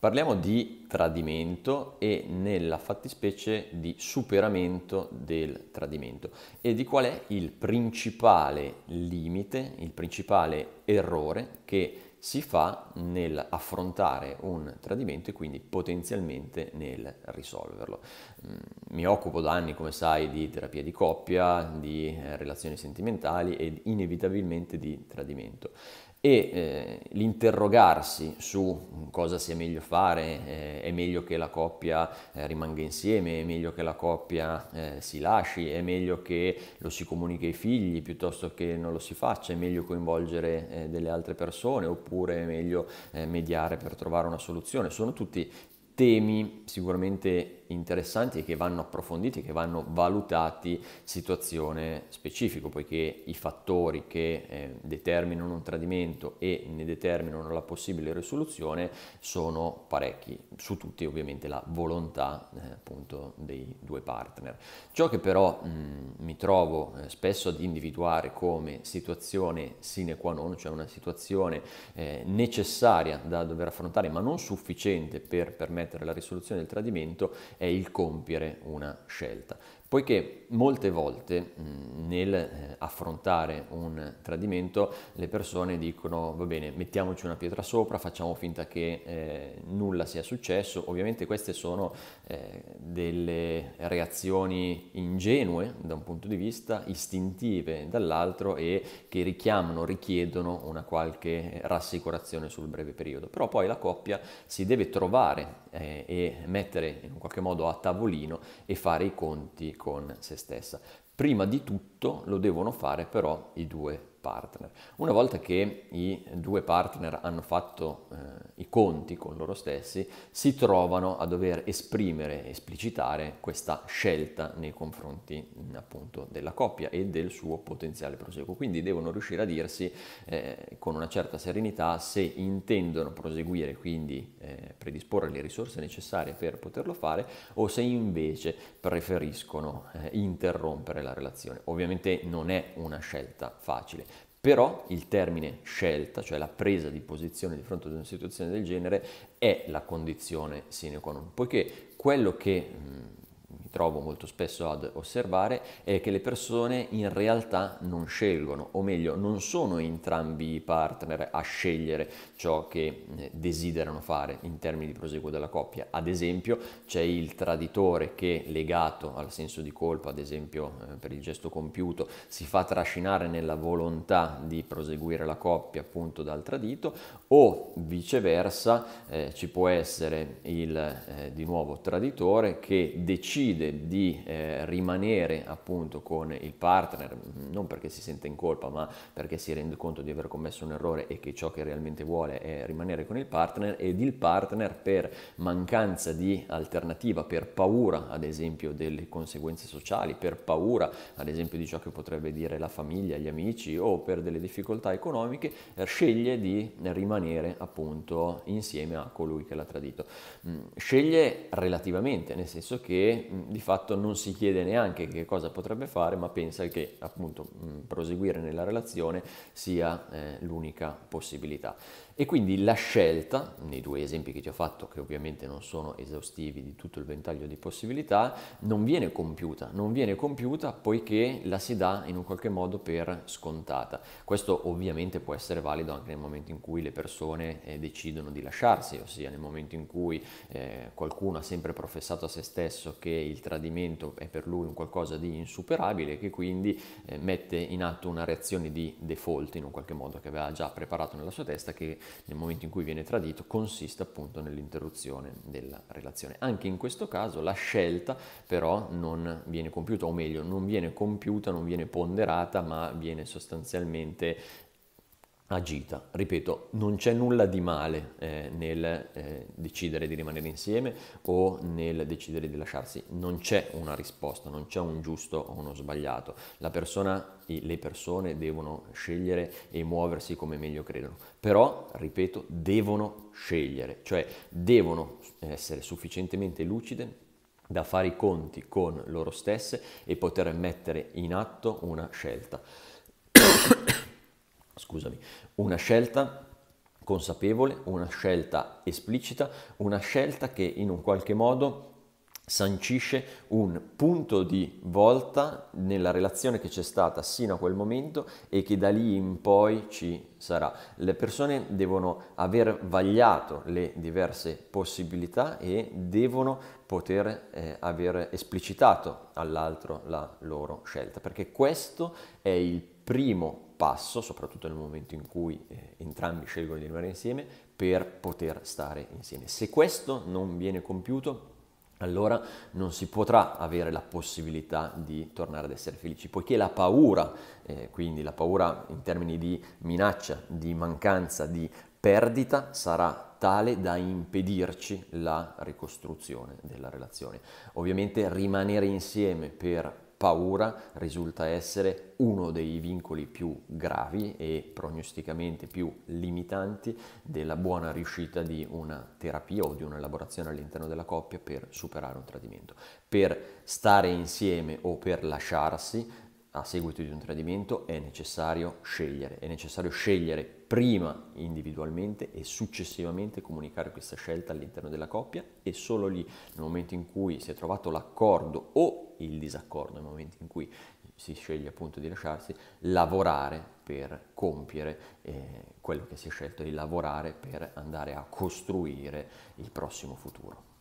Parliamo di tradimento e nella fattispecie di superamento del tradimento e di qual è il principale limite, il principale errore che si fa nell'affrontare un tradimento e quindi potenzialmente nel risolverlo. Mm, mi occupo da anni, come sai, di terapia di coppia, di eh, relazioni sentimentali ed inevitabilmente di tradimento e eh, l'interrogarsi su cosa sia meglio fare, eh, è meglio che la coppia eh, rimanga insieme, è meglio che la coppia eh, si lasci, è meglio che lo si comunichi ai figli piuttosto che non lo si faccia, è meglio coinvolgere eh, delle altre persone oppure è meglio mediare per trovare una soluzione. Sono tutti temi sicuramente interessanti e che vanno approfonditi, che vanno valutati situazione specifico, poiché i fattori che eh, determinano un tradimento e ne determinano la possibile risoluzione sono parecchi, su tutti ovviamente la volontà eh, appunto dei due partner. Ciò che però mh, mm, mi trovo eh, spesso ad individuare come situazione sine qua non, cioè una situazione eh, necessaria da dover affrontare ma non sufficiente per permettere la risoluzione del tradimento è il compiere una scelta poiché molte volte nel eh, affrontare un tradimento le persone dicono va bene mettiamoci una pietra sopra facciamo finta che eh, nulla sia successo ovviamente queste sono eh, delle reazioni ingenue da un punto di vista istintive dall'altro e che richiamano richiedono una qualche rassicurazione sul breve periodo però poi la coppia si deve trovare eh, e mettere in qualche modo a tavolino e fare i conti con se stessa. Prima di tutto lo devono fare però i due partner. Una volta che i due partner hanno fatto eh, i conti con loro stessi, si trovano a dover esprimere, esplicitare questa scelta nei confronti appunto della coppia e del suo potenziale proseguo. Quindi devono riuscire a dirsi eh, con una certa serenità se intendono proseguire, quindi eh, predisporre le risorse necessarie per poterlo fare o se invece preferiscono eh, interrompere la relazione. Ovviamente non è una scelta facile. Però il termine scelta, cioè la presa di posizione di fronte ad una situazione del genere, è la condizione sine qua non, poiché quello che mh, mm, trovo molto spesso ad osservare è che le persone in realtà non scelgono, o meglio, non sono entrambi i partner a scegliere ciò che eh, desiderano fare in termini di proseguo della coppia. Ad esempio, c'è il traditore che legato al senso di colpa, ad esempio eh, per il gesto compiuto, si fa trascinare nella volontà di proseguire la coppia appunto dal tradito o viceversa eh, ci può essere il eh, di nuovo traditore che decide decide di eh, rimanere appunto con il partner, non perché si sente in colpa, ma perché si rende conto di aver commesso un errore e che ciò che realmente vuole è rimanere con il partner ed il partner per mancanza di alternativa, per paura ad esempio delle conseguenze sociali, per paura ad esempio di ciò che potrebbe dire la famiglia, gli amici o per delle difficoltà economiche, sceglie di rimanere appunto insieme a colui che l'ha tradito. Mm, sceglie relativamente, nel senso che mm, di fatto non si chiede neanche che cosa potrebbe fare, ma pensa che appunto proseguire nella relazione sia eh, l'unica possibilità. E quindi la scelta, nei due esempi che ti ho fatto, che ovviamente non sono esaustivi di tutto il ventaglio di possibilità, non viene compiuta, non viene compiuta poiché la si dà in un qualche modo per scontata. Questo ovviamente può essere valido anche nel momento in cui le persone eh, decidono di lasciarsi, ossia nel momento in cui eh, qualcuno ha sempre professato a se stesso che il tradimento è per lui un qualcosa di insuperabile che quindi eh, mette in atto una reazione di default in un qualche modo che aveva già preparato nella sua testa che nel momento in cui viene tradito consiste appunto nell'interruzione della relazione. Anche in questo caso la scelta però non viene compiuta o meglio non viene compiuta, non viene ponderata ma viene sostanzialmente agita. Ripeto, non c'è nulla di male eh, nel eh, decidere di rimanere insieme o nel decidere di lasciarsi, non c'è una risposta, non c'è un giusto o uno sbagliato. La persona, le persone devono scegliere e muoversi come meglio credono, però, ripeto, devono scegliere, cioè devono eh, essere sufficientemente lucide da fare i conti con loro stesse e poter mettere in atto una scelta scusami, una scelta consapevole, una scelta esplicita, una scelta che in un qualche modo sancisce un punto di volta nella relazione che c'è stata sino a quel momento e che da lì in poi ci sarà. Le persone devono aver vagliato le diverse possibilità e devono poter eh, aver esplicitato all'altro la loro scelta, perché questo è il primo passo, soprattutto nel momento in cui eh, entrambi scelgono di rimanere insieme, per poter stare insieme. Se questo non viene compiuto, allora non si potrà avere la possibilità di tornare ad essere felici, poiché la paura, eh, quindi la paura in termini di minaccia, di mancanza, di perdita, sarà tale da impedirci la ricostruzione della relazione. Ovviamente rimanere insieme per paura risulta essere uno dei vincoli più gravi e prognosticamente più limitanti della buona riuscita di una terapia o di un'elaborazione all'interno della coppia per superare un tradimento. Per stare insieme o per lasciarsi a seguito di un tradimento è necessario scegliere, è necessario scegliere prima individualmente e successivamente comunicare questa scelta all'interno della coppia e solo lì, nel momento in cui si è trovato l'accordo o il disaccordo, nel momento in cui si sceglie appunto di lasciarsi, lavorare per compiere eh, quello che si è scelto di lavorare per andare a costruire il prossimo futuro.